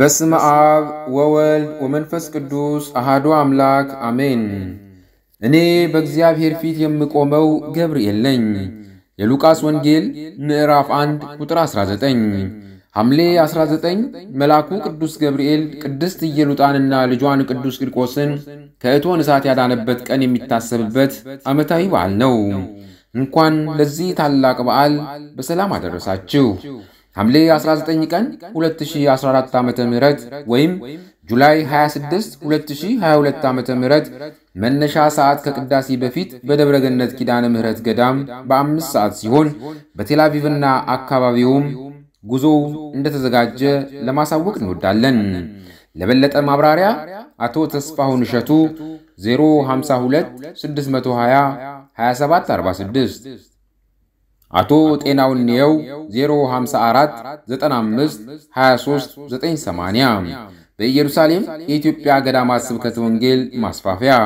በስመ አብ ወወልድ ወመንፈስ ቅዱስ አሃዱ አምላክ አሜን። እኔ በእግዚአብሔር ፊት የምቆመው ገብርኤል ነኝ። የሉቃስ ወንጌል ምዕራፍ 1 ቁጥር 19። ሐምሌ 19 መልአኩ ቅዱስ ገብርኤል ቅድስት ኢየሉጣንና ልጇን ቅዱስ ቂርቆስን ከእቶን እሳት ያዳነበት ቀን የሚታሰብበት ዓመታዊ በዓል ነው። እንኳን ለዚህ ታላቅ በዓል በሰላም አደረሳችሁ። ሐምሌ 19 ቀን 2014 ዓ ም ወይም ጁላይ 26 2022 ዓ ም መነሻ ሰዓት ከቅዳሴ በፊት በደብረ ገነት ኪዳነ ምሕረት ገዳም በአምስት ሰዓት ሲሆን በቴላቪቭና አካባቢውም ጉዞው እንደተዘጋጀ ለማሳወቅ እንወዳለን። ለበለጠ ማብራሪያ አቶ ተስፋሁን እሸቱ 052 620 2746 አቶ ጤናውን እንየው 054 95 23 980 በኢየሩሳሌም የኢትዮጵያ ገዳማት ስብከተ ወንጌል ማስፋፊያ